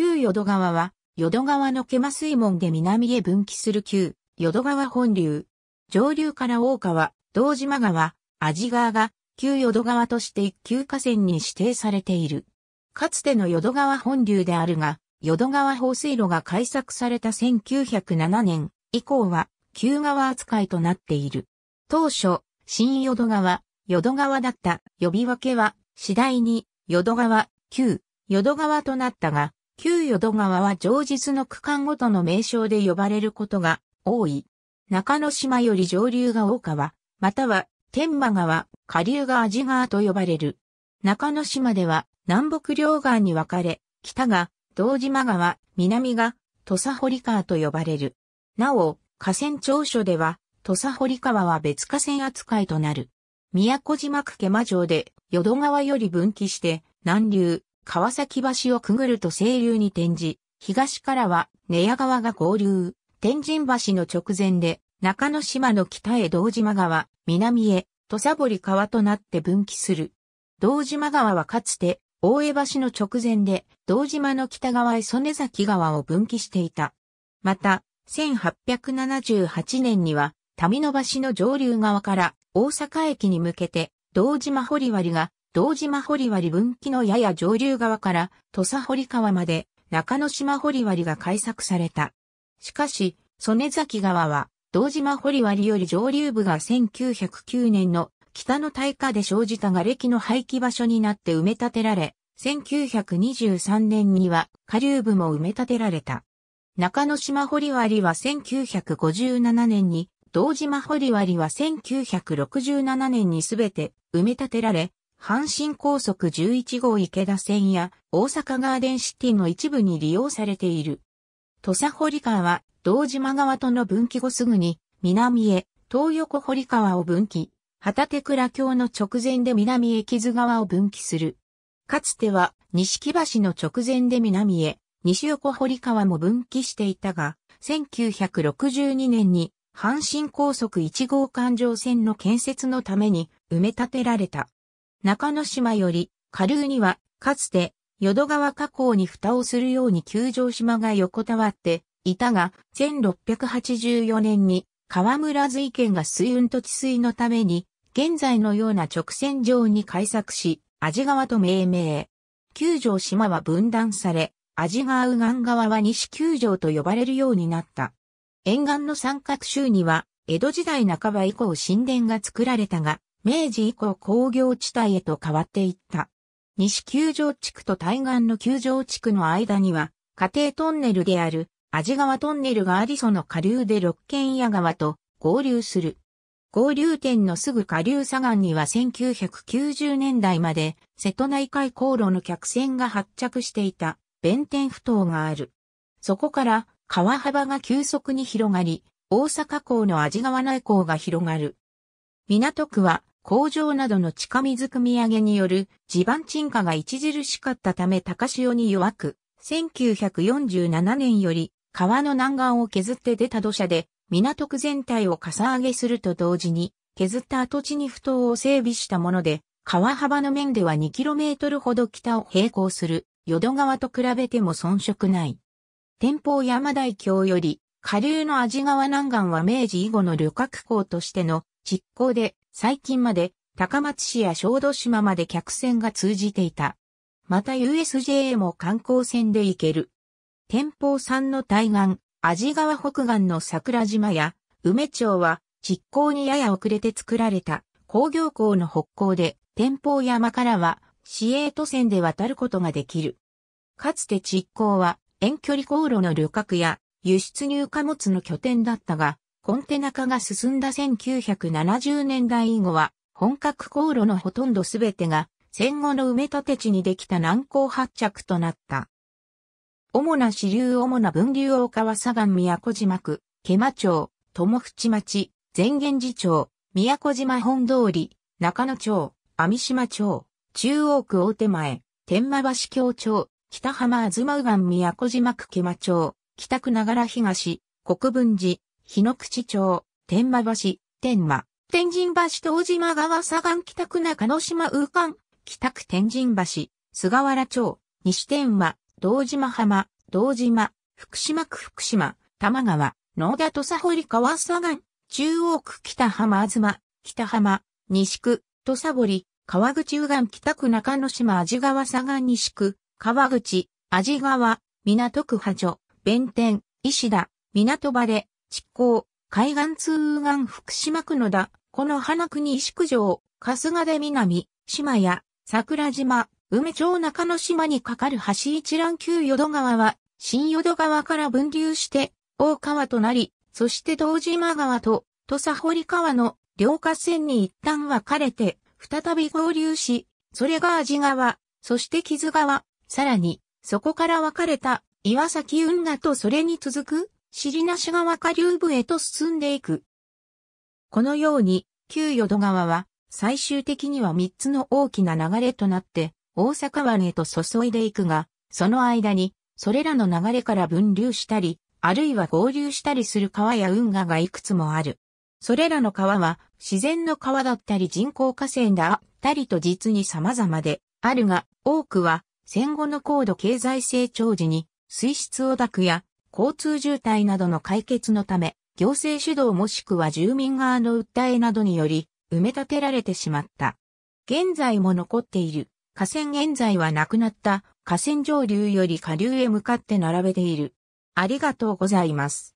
旧淀川は、淀川の毛馬水門で南へ分岐する旧、淀川本流。上流から大川、道島川、安治川が、旧淀川として一級河川に指定されている。かつての淀川本流であるが、淀川放水路が開削された1907年以降は、旧川扱いとなっている。当初、新淀川、淀川だった呼び分けは、次第に、淀川、旧、淀川となったが、旧淀川は上日の区間ごとの名称で呼ばれることが多い。中之島より上流が大川、または天馬川、下流が味川と呼ばれる。中之島では南北両岸に分かれ、北が道島川、南が土佐堀川と呼ばれる。なお、河川庁所では土佐堀川は別河川扱いとなる。宮古島区毛馬城で淀川より分岐して南流、川崎橋をくぐると清流に転じ、東からは寝屋川が合流、天神橋の直前で中之島の北へ道島川、南へ土佐堀川となって分岐する。道島川はかつて大江橋の直前で道島の北側へ曽根崎川を分岐していた。また、1878年には、民の橋の上流側から大阪駅に向けて、道島堀割が堂島堀割分岐のやや上流側から土佐堀川まで中之島堀割が開削された。しかし、曽根崎川は、堂島堀割より上流部が1909年の北の大火で生じた瓦礫の廃棄場所になって埋め立てられ、1923年には下流部も埋め立てられた。中之島堀割は1957年に、堂島堀割は1967年にすべて埋め立てられ、阪神高速11号池田線や大阪ガーデンシティの一部に利用されている。土佐堀川は道島川との分岐後すぐに南へ東横堀川を分岐、旗手倉橋の直前で南へ木津川を分岐する。かつては西木橋の直前で南へ西横堀川も分岐していたが、1962年に阪神高速1号環状線の建設のために埋め立てられた。中之島より、下流には、かつて、淀川河口に蓋をするように球条島が横たわっていたが、1684年に河村瑞県が水運と治水のために、現在のような直線上に開削し、味川と命名。球条島は分断され、味川右岸側は西球条と呼ばれるようになった。沿岸の三角州には、江戸時代半ば以降神殿が作られたが、明治以降工業地帯へと変わっていった。西球場地区と対岸の球場地区の間には、家庭トンネルである、味川トンネルがありその下流で六軒屋川と合流する。合流点のすぐ下流左岸には1990年代まで瀬戸内海航路の客船が発着していた弁天埠島がある。そこから川幅が急速に広がり、大阪港の味川内港が広がる。港区は工場などの地下水汲み上げによる地盤沈下が著しかったため高潮に弱く、1947年より川の南岸を削って出た土砂で港区全体をかさ上げすると同時に削った跡地に不当を整備したもので、川幅の面では 2km ほど北を並行する淀川と比べても遜色ない。天保山大橋より下流の味川南岸は明治以後の旅客港としての実行で最近まで高松市や小豆島まで客船が通じていた。また USJA も観光船で行ける。天保山の対岸、安治川北岸の桜島や梅町は実行にやや遅れて作られた工業港の北港で天保山からは市営都線で渡ることができる。かつて実行は遠距離航路の旅客や輸出入貨物の拠点だったが、コンテナ化が進んだ1970年代以後は、本格航路のほとんどすべてが、戦後の埋め立て地にできた難航発着となった。主な支流主な分流大川左岸宮古島区、毛馬町、友淵町、善源寺町、宮古島本通り、中野町、網島町、中央区大手前、天満橋橋町、北浜東右岸宮古島区毛馬町、北区長良東、国分寺、日の口町、天馬橋、天馬、天神橋東島川左岸北区中野島右岸、北区天神橋、菅原町、西天馬、道島浜、道島、福島区福島、玉川、野田土佐堀川左岸、中央区北浜東、北浜、西区、土佐堀、川口右岸北区中野島味川左岸西区、川口、味川、港区波女、弁天、石田、港場で、地港、海岸通岸福島区の田、この花国石城、条、春日で南、島や桜島、梅町中之島に架かる橋一覧旧淀川は、新淀川から分流して、大川となり、そして道島川と、土佐堀川の両河川に一旦分かれて、再び合流し、それが味川、そして木津川、さらに、そこから分かれた、岩崎運河とそれに続く、尻し川下流部へと進んでいく。このように、旧淀川は、最終的には三つの大きな流れとなって、大阪湾へと注いでいくが、その間に、それらの流れから分流したり、あるいは合流したりする川や運河がいくつもある。それらの川は、自然の川だったり人工河川だったりと実に様々で、あるが、多くは、戦後の高度経済成長時に、水質を抱くや交通渋滞などの解決のため、行政主導もしくは住民側の訴えなどにより、埋め立てられてしまった。現在も残っている。河川現在はなくなった河川上流より下流へ向かって並べている。ありがとうございます。